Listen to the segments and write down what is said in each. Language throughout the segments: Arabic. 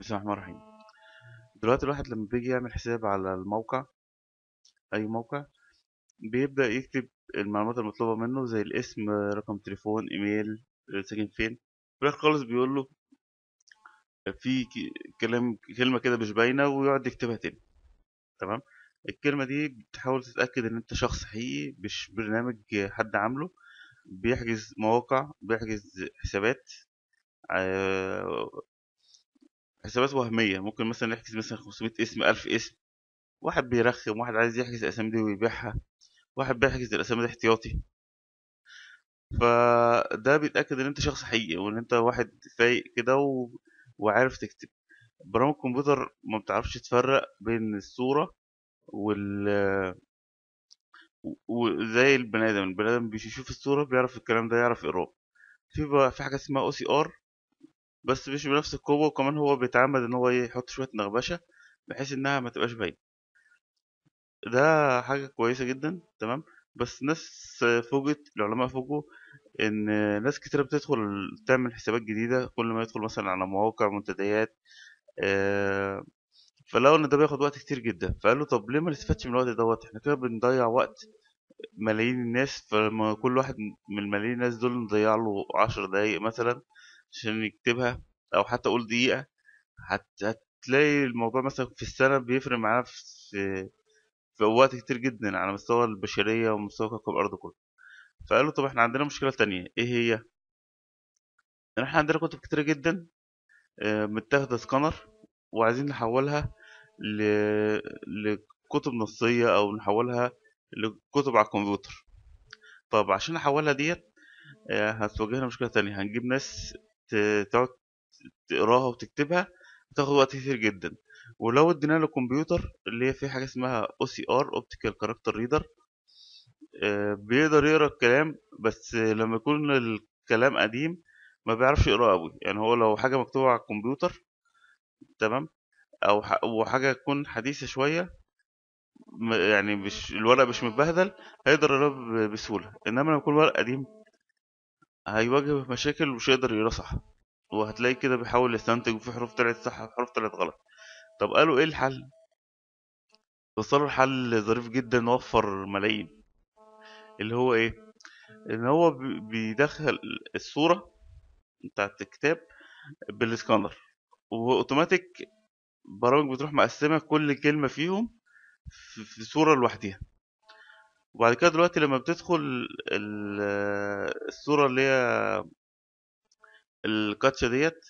بسم الله الرحمن الرحيم دلوقتي الواحد لما بيجي يعمل حساب على الموقع اي موقع بيبدأ يكتب المعلومات المطلوبة منه زي الاسم رقم تليفون ايميل ساكن فين بيروح خالص بيقول له في كلام كلمة كده مش باينة ويقعد يكتبها تاني تمام الكلمة دي بتحاول تتأكد ان انت شخص حقيقي مش برنامج حد عامله بيحجز مواقع بيحجز حسابات آه، حسابات وهمية ممكن مثلا نحجز مثلا 500 اسم 1000 اسم واحد بيرخم واحد عايز يحجز الأسامي دي ويبيعها واحد بيحجز الأسامي دي احتياطي فده بيتأكد إن أنت شخص حقيقي وإن أنت واحد فايق كده و... وعارف تكتب برامج الكمبيوتر ما بتعرفش تفرق بين الصورة وال وزي البني آدم البني آدم بيشوف الصورة بيعرف الكلام ده يعرف يقراه في بقى في حاجة اسمها أو سي آر بس مش بنفس القوة وكمان هو بيتعمد إن هو يحط شوية نغبشة بحيث إنها ما تبقاش باينة ده حاجة كويسة جدا تمام بس ناس فوجئت العلماء فوجئوا إن ناس كتيرة بتدخل تعمل حسابات جديدة كل ما يدخل مثلا على مواقع منتديات آه، فلو إن ده بياخد وقت كتير جدا فقالوا طب ليه ما نستفادش من الوقت دوت إحنا كده بنضيع وقت ملايين الناس فلما كل واحد من ملايين الناس دول نضيع له عشر دقايق مثلا عشان يكتبها او حتى اقول دقيقه هت- هتلاقي الموضوع مثلا في السنه بيفرق معاه في في وقت كتير جدا على مستوى البشريه ومستوى كوكب الارض كله فقال له طب احنا عندنا مشكله تانية ايه هي ان احنا عندنا كتب كتيره جدا آه، متاخده سكانر وعايزين نحولها ل... لكتب نصيه او نحولها لكتب على الكمبيوتر طب عشان نحولها ديت آه، هتواجهنا مشكله تانية هنجيب ناس تقعد تقراها وتكتبها بتاخد وقت كتير جدا ولو ادينا له كمبيوتر اللي هي في حاجه اسمها او سي ار اوبتيكال كاركتر ريدر بيقدر يقرا الكلام بس لما يكون الكلام قديم ما بيعرفش يقراه قوي يعني هو لو حاجه مكتوبه على الكمبيوتر تمام او وحاجه تكون حديثه شويه يعني مش الورق مش متبهدل هيقدر يقراه بسهوله انما لما يكون ورق قديم هيواجه مشاكل ومش هيقدر يقرا صح وهتلاقي كده بيحاول يستنتج وفي حروف طلعت صح وحروف طلعت غلط طب قالوا ايه الحل وصلوا لحل ظريف جدا وفر ملايين اللي هو ايه ان هو بيدخل الصورة بتاعت الكتاب بالسكانر واوتوماتيك برامج بتروح مقسمة كل كلمة فيهم في صورة لوحدها وبعد كده دلوقتي لما بتدخل الصورة اللي هي الكاتشا ديت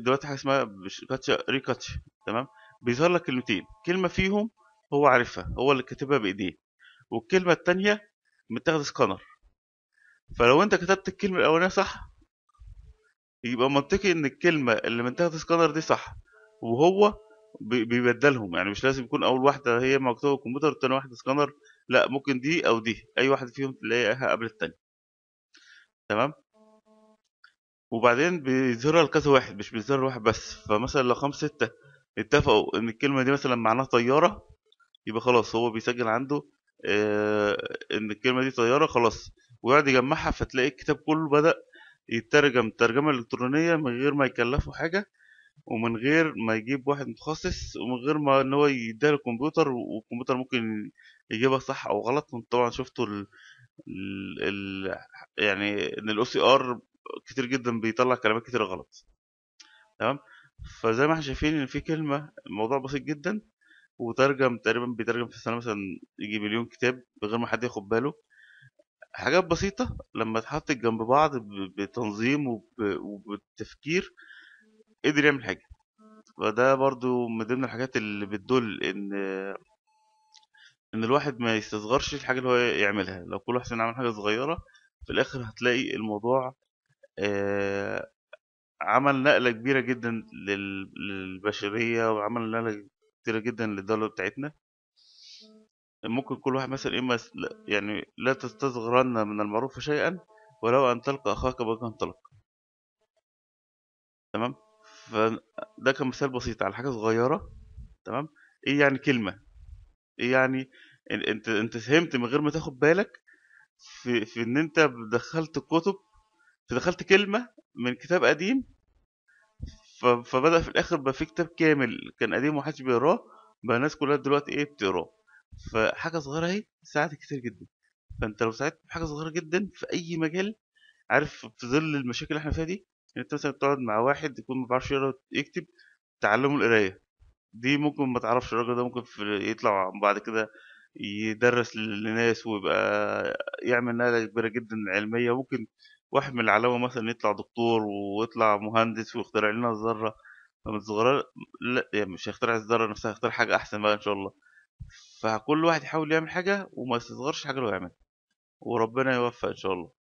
دلوقتي حاجة اسمها كاتشا ريكاتشا تمام بيظهر لك كلمتين كلمة فيهم هو عارفها هو اللي كاتبها بإيديه والكلمة التانية متاخد سكانر فلو انت كتبت الكلمة الأولانية صح يبقى منطقي ان الكلمة اللي متاخد سكانر دي صح وهو بيبدلهم يعني مش لازم يكون أول واحدة هي مكتوبة الكمبيوتر والتانية واحدة سكانر لا ممكن دي او دي اي واحد فيهم تلاقيها قبل التانية تمام وبعدين بيظهرها لكذا واحد مش بيظهر واحد بس فمثلا لو خمسة ستة اتفقوا ان الكلمة دي مثلا معناها طيارة يبقى خلاص هو بيسجل عنده اه ان الكلمة دي طيارة خلاص ويقعد يجمعها فتلاقي الكتاب كله بدأ يترجم ترجمة إلكترونية من غير ما يكلفه حاجة ومن غير ما يجيب واحد متخصص ومن غير ما ان هو يديله الكمبيوتر والكمبيوتر ممكن يجيبها صح او غلط طبعا شفتوا ال... ال... ال... يعني ان الاو سي ار كتير جدا بيطلع كلمات كتير غلط تمام فزي ما احنا شايفين ان في كلمه الموضوع بسيط جدا وترجم تقريبا بيترجم في السنه مثلا يجي مليون كتاب بغير ما حد ياخد باله حاجات بسيطه لما اتحطت جنب بعض بتنظيم وبتفكير قدر يعمل حاجة وده برضو من ضمن الحاجات اللي بتدل ان ان الواحد ما يستصغرش الحاجة اللي هو يعملها لو كل واحد عمل حاجة صغيرة في الاخر هتلاقي الموضوع آه، عمل نقلة كبيرة جدا للبشرية وعمل نقلة كبيرة جدا للدولة بتاعتنا ممكن كل واحد مثلا إما يعني لا تستصغرن من المعروف شيئا ولو أن تلقى أخاك بوجه تلقى تمام فده كان مثال بسيط على حاجه صغيره تمام ايه يعني كلمه ايه يعني انت انت فهمت من غير ما تاخد بالك في في ان انت دخلت كتب دخلت كلمه من كتاب قديم فبدا في الاخر بقى في كتاب كامل كان قديم ومحدش بيقراه بقى الناس كلها دلوقتي ايه بتقراه فحاجه صغيره اهي ساعات كتير جدا فانت لو ساعدت بحاجه صغيره جدا في اي مجال عارف في ظل المشاكل اللي احنا فيها دي يعني انت مثلا بتقعد مع واحد يكون ما بيعرفش يقرا يكتب تعلمه القرايه دي ممكن ما تعرفش الراجل ده ممكن في يطلع بعد كده يدرس لناس ويبقى يعمل نقلة كبيرة جدا علمية ممكن واحد من العلامة مثلا يطلع دكتور ويطلع مهندس ويخترع لنا الذرة فمن الصغيره لا يعني مش هيخترع الذرة نفسها هيخترع حاجة أحسن بقى إن شاء الله فكل واحد يحاول يعمل حاجة وما يستصغرش حاجة اللي هو يعملها وربنا يوفق إن شاء الله